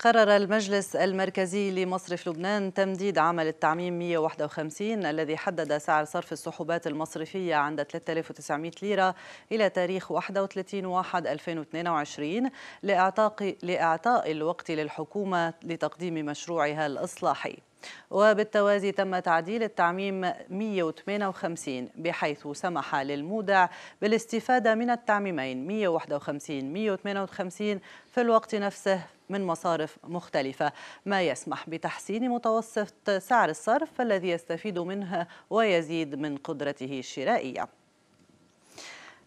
قرر المجلس المركزي لمصرف لبنان تمديد عمل التعميم 151 الذي حدد سعر صرف السحوبات المصرفية عند 3900 ليرة إلى تاريخ 31 1 2022 لإعطاء الوقت للحكومة لتقديم مشروعها الإصلاحي وبالتوازي تم تعديل التعميم 158 بحيث سمح للمودع بالاستفادة من التعميمين 151 158 في الوقت نفسه من مصارف مختلفة ما يسمح بتحسين متوسط سعر الصرف الذي يستفيد منه ويزيد من قدرته الشرائية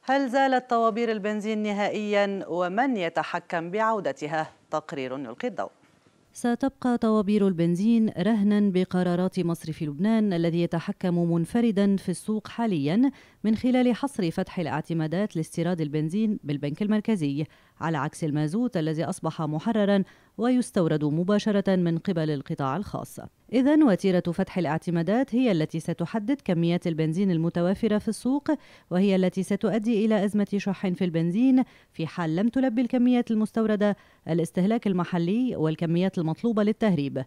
هل زالت طوابير البنزين نهائيا ومن يتحكم بعودتها تقرير يلقي الضوء ستبقى طوابير البنزين رهنا بقرارات مصرف لبنان الذي يتحكم منفردا في السوق حاليا من خلال حصر فتح الاعتمادات لاستيراد البنزين بالبنك المركزي على عكس المازوت الذي أصبح محررا ويستورد مباشرة من قبل القطاع الخاص إذا وتيرة فتح الاعتمادات هي التي ستحدد كميات البنزين المتوافرة في السوق وهي التي ستؤدي إلى أزمة شح في البنزين في حال لم تلبي الكميات المستوردة الاستهلاك المحلي والكميات المطلوبة للتهريب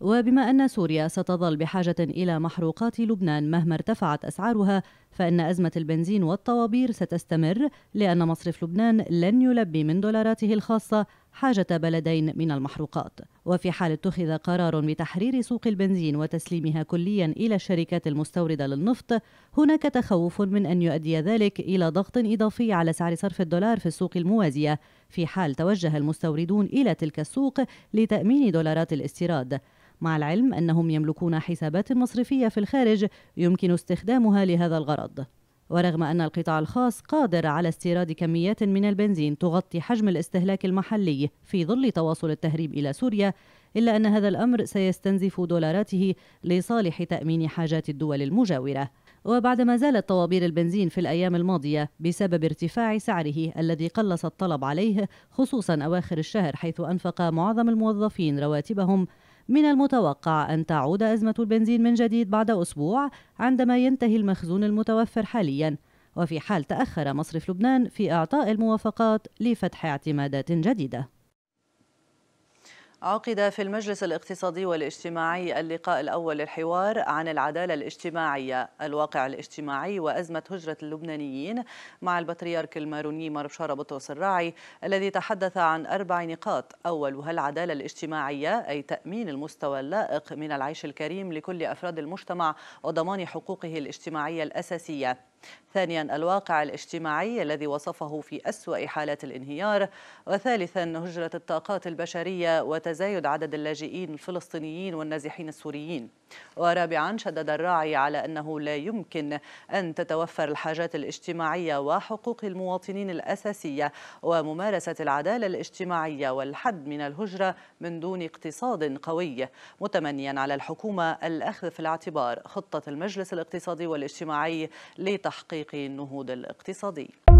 وبما أن سوريا ستظل بحاجة إلى محروقات لبنان مهما ارتفعت أسعارها فإن أزمة البنزين والطوابير ستستمر لأن مصرف لبنان لن يلبي من دولاراته الخاصة حاجة بلدين من المحروقات وفي حال اتخذ قرار بتحرير سوق البنزين وتسليمها كليا إلى الشركات المستوردة للنفط هناك تخوف من أن يؤدي ذلك إلى ضغط إضافي على سعر صرف الدولار في السوق الموازية في حال توجه المستوردون إلى تلك السوق لتأمين دولارات الاستيراد مع العلم أنهم يملكون حسابات مصرفية في الخارج يمكن استخدامها لهذا الغرض ورغم أن القطاع الخاص قادر على استيراد كميات من البنزين تغطي حجم الاستهلاك المحلي في ظل تواصل التهريب إلى سوريا إلا أن هذا الأمر سيستنزف دولاراته لصالح تأمين حاجات الدول المجاورة وبعدما زالت طوابير البنزين في الأيام الماضية بسبب ارتفاع سعره الذي قلص الطلب عليه خصوصا أواخر الشهر حيث أنفق معظم الموظفين رواتبهم من المتوقع أن تعود أزمة البنزين من جديد بعد أسبوع عندما ينتهي المخزون المتوفر حالياً وفي حال تأخر مصرف لبنان في إعطاء الموافقات لفتح اعتمادات جديدة عقد في المجلس الاقتصادي والاجتماعي اللقاء الأول للحوار عن العدالة الاجتماعية الواقع الاجتماعي وأزمة هجرة اللبنانيين مع البطريرك الماروني مربشار بطرس الراعي الذي تحدث عن أربع نقاط أولها العدالة الاجتماعية أي تأمين المستوى اللائق من العيش الكريم لكل أفراد المجتمع وضمان حقوقه الاجتماعية الأساسية ثانيا الواقع الاجتماعي الذي وصفه في أسوأ حالات الانهيار وثالثا هجرة الطاقات البشرية وتزايد عدد اللاجئين الفلسطينيين والنازحين السوريين ورابعا شدد الراعي على أنه لا يمكن أن تتوفر الحاجات الاجتماعية وحقوق المواطنين الأساسية وممارسة العدالة الاجتماعية والحد من الهجرة من دون اقتصاد قوي متمنيا على الحكومة الأخذ في الاعتبار خطة المجلس الاقتصادي والاجتماعي لتحقيق لتحقيق النهوض الاقتصادي